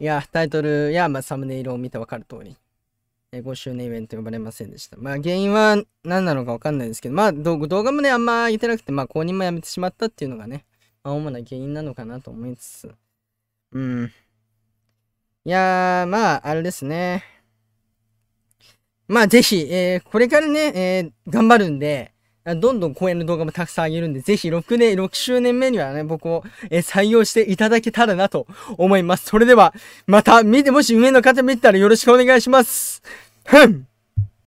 いや、タイトルや、まあ、サムネイルを見てわかる通り、え5周年イベント呼ばれませんでした。まあ、原因は何なのかわかんないですけど、まあ、動画もね、あんま上げてなくて、まあ、公認もやめてしまったっていうのがね、まあ、主な原因なのかなと思いつつ、うん。いやー、まあ、あれですね。まあ、ぜひ、えー、これからね、えー、頑張るんで、どんどん公演の動画もたくさんあげるんで、ぜひ6年、6周年目にはね、僕を、え採用していただけたらなと思います。それでは、また見て、もし上の方見てたらよろしくお願いします。ふん